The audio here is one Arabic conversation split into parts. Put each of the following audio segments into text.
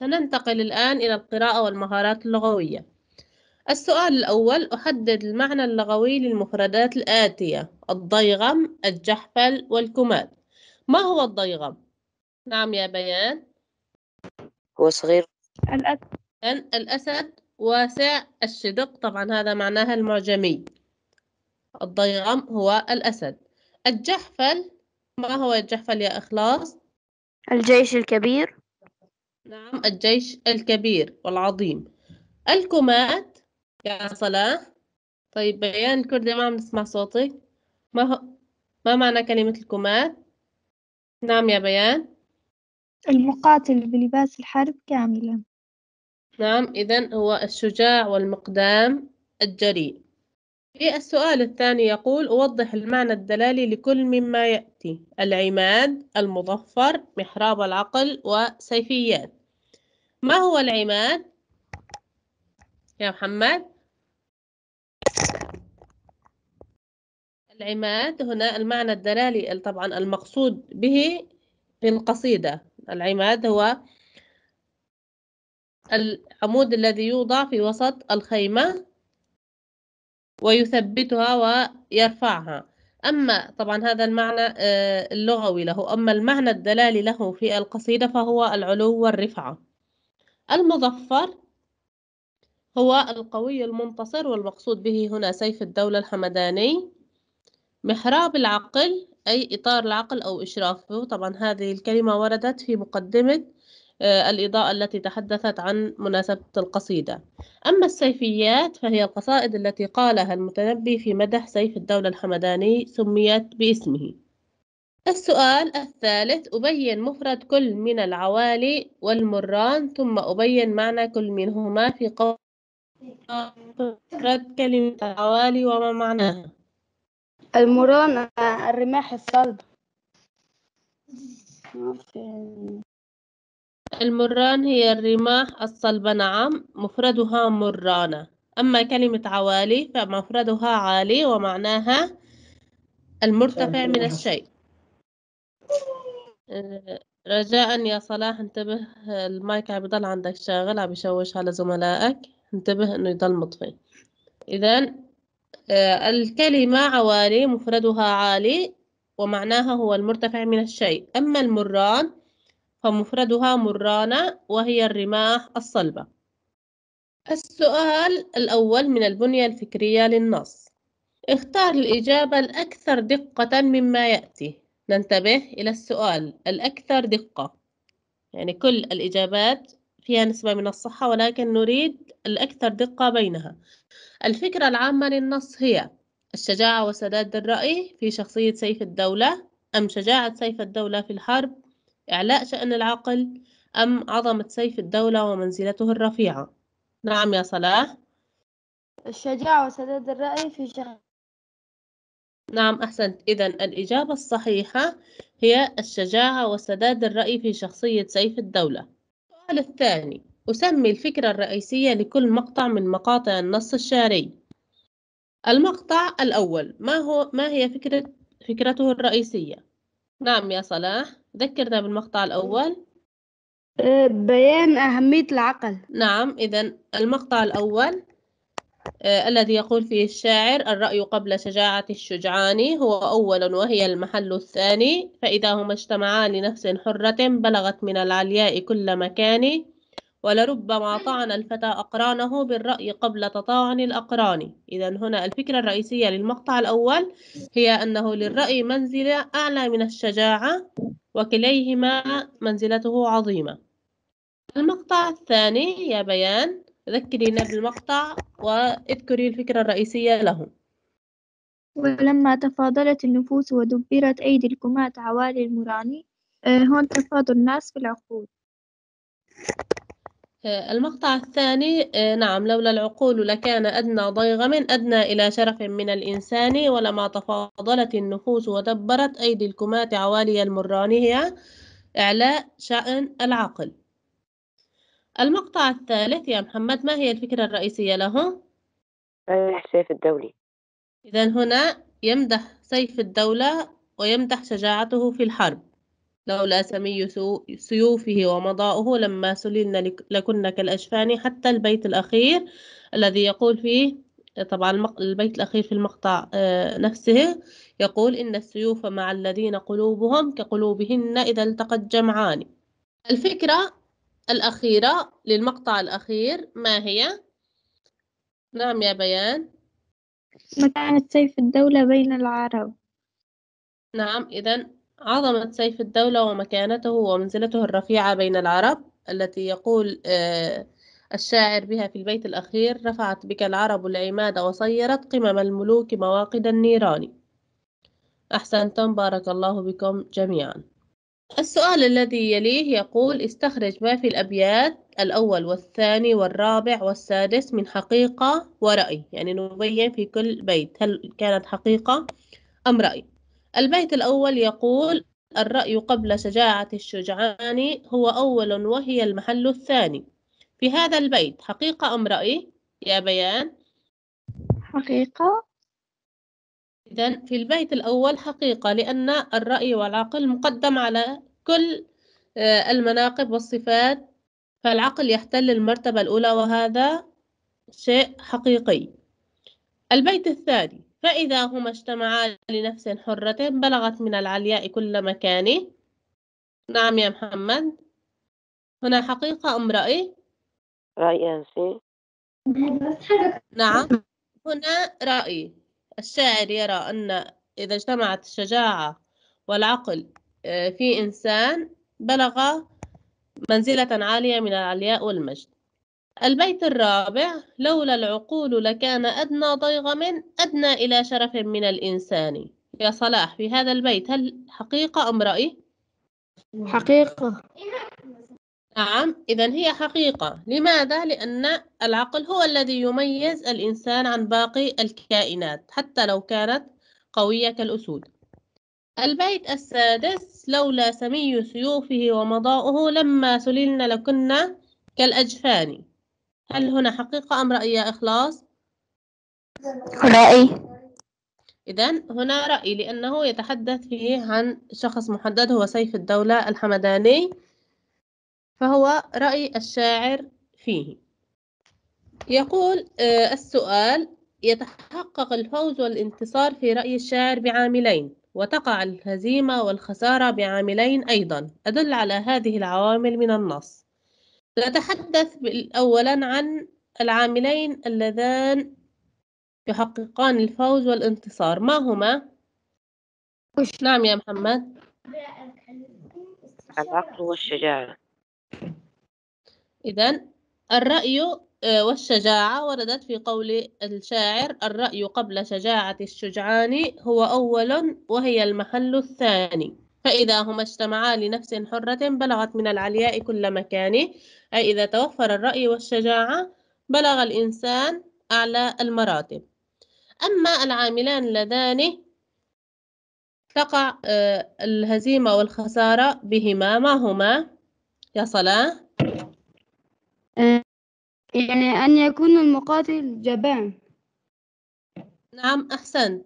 سننتقل الآن إلى القراءة والمهارات اللغوية السؤال الأول أحدد المعنى اللغوي للمفردات الآتية الضيغم الجحفل والكماد ما هو الضيغم؟ نعم يا بيان هو صغير الأسد الأسد واسع الشدق طبعا هذا معناها المعجمي الضيغم هو الأسد الجحفل ما هو الجحفل يا إخلاص؟ الجيش الكبير نعم الجيش الكبير والعظيم الكومات يا صلاة طيب بيان الكردي ما عم نسمع صوتك ما هو ما معنى كلمة الكومات نعم يا بيان المقاتل بلباس الحرب كاملا نعم إذا هو الشجاع والمقدام الجريء في السؤال الثاني يقول أوضح المعنى الدلالي لكل مما يأتي العماد المظفر محراب العقل وسيفيات ما هو العماد يا محمد العماد هنا المعنى الدلالي طبعا المقصود به في القصيدة العماد هو العمود الذي يوضع في وسط الخيمة ويثبتها ويرفعها أما طبعا هذا المعنى آه، اللغوي له أما المعنى الدلالي له في القصيدة فهو العلو والرفعة المظفر هو القوي المنتصر والمقصود به هنا سيف الدولة الحمداني محراب العقل أي إطار العقل أو إشرافه طبعا هذه الكلمة وردت في مقدمة آه، الإضاءة التي تحدثت عن مناسبة القصيدة أما السيفيات فهي القصائد التي قالها المتنبي في مدح سيف الدولة الحمداني سميت باسمه السؤال الثالث أبين مفرد كل من العوالي والمران ثم أبين معنى كل منهما في قول مفرد كلمة العوالي وما معناها المران الرماح الصلبة المران هي الرماح الصلبة نعم مفردها مرانة أما كلمة عوالي فمفردها عالي ومعناها المرتفع من الشيء آه، رجاءً يا صلاح انتبه المايك عم يضل عندك شاغل عم يشوش على زملائك انتبه إنه يضل مطفي إذا آه، الكلمة عوالي مفردها عالي ومعناها هو المرتفع من الشيء أما المران فمفردها مرانة وهي الرماح الصلبة السؤال الأول من البنية الفكرية للنص اختار الإجابة الأكثر دقة مما يأتي ننتبه إلى السؤال الأكثر دقة يعني كل الإجابات فيها نسبة من الصحة ولكن نريد الأكثر دقة بينها الفكرة العامة للنص هي الشجاعة وسداد الرأي في شخصية سيف الدولة أم شجاعة سيف الدولة في الحرب إعلاء شأن العقل أم عظمة سيف الدولة ومنزلته الرفيعة نعم يا صلاح الشجاعة وسداد الرأي في شخصية نعم أحسنت إذا الإجابة الصحيحة هي الشجاعة وسداد الرأي في شخصية سيف الدولة السؤال الثاني أسمي الفكرة الرئيسية لكل مقطع من مقاطع النص الشعري المقطع الأول ما, هو ما هي فكرة فكرته الرئيسية نعم يا صلاح ذكرنا بالمقطع الأول أه، بيان أهمية العقل نعم إذا المقطع الأول آه، الذي يقول فيه الشاعر الرأي قبل شجاعة الشجعان هو أول وهي المحل الثاني فإذا هما اجتمعا لنفس حرة بلغت من العلياء كل مكان ولربما طعن الفتى أقرانه بالرأي قبل تطاعن الأقران إذا هنا الفكرة الرئيسية للمقطع الأول هي أنه للرأي منزلة أعلى من الشجاعة وكليهما منزلته عظيمة المقطع الثاني يا بيان ذكرينا بالمقطع واذكري الفكرة الرئيسية له ولما تفاضلت النفوس ودبرت أيدي الكماة عوالي المراني آه، هون تفاضل الناس في العقول آه، المقطع الثاني آه، نعم لولا العقول لكان أدنى ضيغم أدنى إلى شرف من الإنسان ولما تفاضلت النفوس ودبرت أيدي الكماة عوالي المراني هي إعلاء شأن العقل المقطع الثالث يا محمد ما هي الفكرة الرئيسية له؟ مدح سيف الدولي إذا هنا يمدح سيف الدولة ويمدح شجاعته في الحرب لولا سمي سيوفه ومضاؤه لما سللنا لكنا كالأجفان حتى البيت الأخير الذي يقول فيه طبعا البيت الأخير في المقطع آه، نفسه يقول إن السيوف مع الذين قلوبهم كقلوبهن إذا التقت جمعان الفكرة الأخيرة للمقطع الأخير ما هي؟ نعم يا بيان مكانة سيف الدولة بين العرب نعم إذا عظمة سيف الدولة ومكانته ومنزلته الرفيعة بين العرب التي يقول آه، الشاعر بها في البيت الأخير رفعت بك العرب العماد وصيرت قمم الملوك مواقد النيران أحسنتم بارك الله بكم جميعا السؤال الذي يليه يقول استخرج ما في الأبيات الأول والثاني والرابع والسادس من حقيقة ورأي يعني نبين في كل بيت هل كانت حقيقة أم رأي البيت الأول يقول الرأي قبل شجاعة الشجعان هو أول وهي المحل الثاني في هذا البيت حقيقة أم رأي يا بيان حقيقة إذا في البيت الأول حقيقة لأن الرأي والعقل مقدم على كل آه، المناقب والصفات فالعقل يحتل المرتبة الأولى وهذا شيء حقيقي البيت الثاني فإذا هما اجتمعا لنفس حرة بلغت من العلياء كل مكان نعم يا محمد هنا حقيقة أم رأي؟ رأي أنسي نعم هنا رأي الشاعر يرى أن إذا اجتمعت الشجاعة والعقل آه، في إنسان بلغ منزلة عالية من العلياء والمجد البيت الرابع لولا العقول لكان أدنى ضيغم أدنى إلى شرف من الإنسان يا صلاح في هذا البيت هل حقيقة أم رأي؟ حقيقة نعم إذا هي حقيقة لماذا؟ لأن العقل هو الذي يميز الإنسان عن باقي الكائنات حتى لو كانت قوية كالأسود البيت السادس لولا سمي سيوفه ومضاؤه لما سللنا لكنا كالأجفان هل هنا حقيقة أم رأي يا إخلاص؟ رأي إذا هنا رأي لأنه يتحدث فيه عن شخص محدد هو سيف الدولة الحمداني فهو رأي الشاعر فيه يقول آه، السؤال يتحقق الفوز والانتصار في رأي الشاعر بعاملين وتقع الهزيمة والخسارة بعاملين أيضا أدل على هذه العوامل من النص نتحدث أولا عن العاملين اللذان يحققان الفوز والانتصار ما هما؟ نعم يا محمد العقل والشجاعة إذا الرأي آه، والشجاعة وردت في قول الشاعر الرأي قبل شجاعة الشجعان هو أول وهي المحل الثاني فإذا هما اجتمعا لنفس حرة بلغت من العلياء كل مكان أي إذا توفر الرأي والشجاعة بلغ الإنسان أعلى المراتب أما العاملان اللذان تقع آه، الهزيمة والخسارة بهما ما هما يا صلاه آه، يعني أن يكون المقاتل جبان نعم أحسنت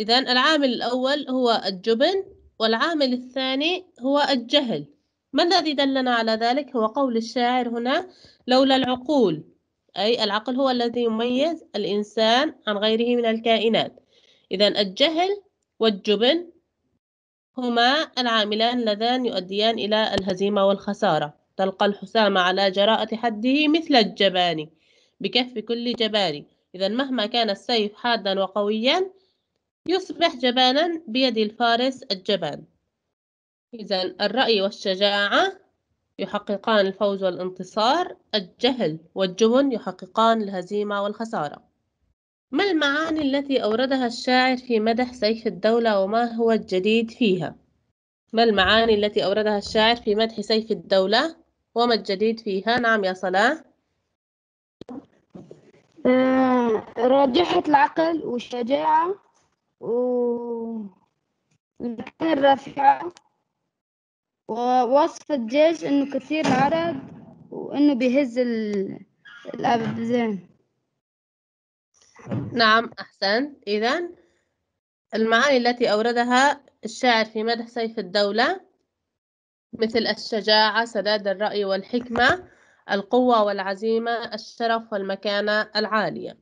إذا العامل الأول هو الجبن والعامل الثاني هو الجهل ما الذي دلنا على ذلك هو قول الشاعر هنا لولا العقول أي العقل هو الذي يميز الإنسان عن غيره من الكائنات إذا الجهل والجبن هما العاملان اللذان يؤديان إلى الهزيمة والخسارة تلقى الحسام على جراءة حده مثل الجبان بكف كل جبان إذا مهما كان السيف حادا وقويا يصبح جبانا بيد الفارس الجبان إذا الرأي والشجاعة يحققان الفوز والانتصار الجهل والجبن يحققان الهزيمة والخسارة ما المعاني التي أوردها الشاعر في مدح سيف الدولة وما هو الجديد فيها؟ ما المعاني التي أوردها الشاعر في مدح سيف الدولة وما الجديد فيها نعم يا صلاح آه راجحة العقل والشجاعة والمكانة الرافعة ووصف الجيش إنه كثير العرض وإنه بيهز الأبزان نعم أحسنت إذا المعاني التي أوردها الشاعر في مدح سيف الدولة مثل الشجاعة سداد الرأي والحكمة القوة والعزيمة الشرف والمكانة العالية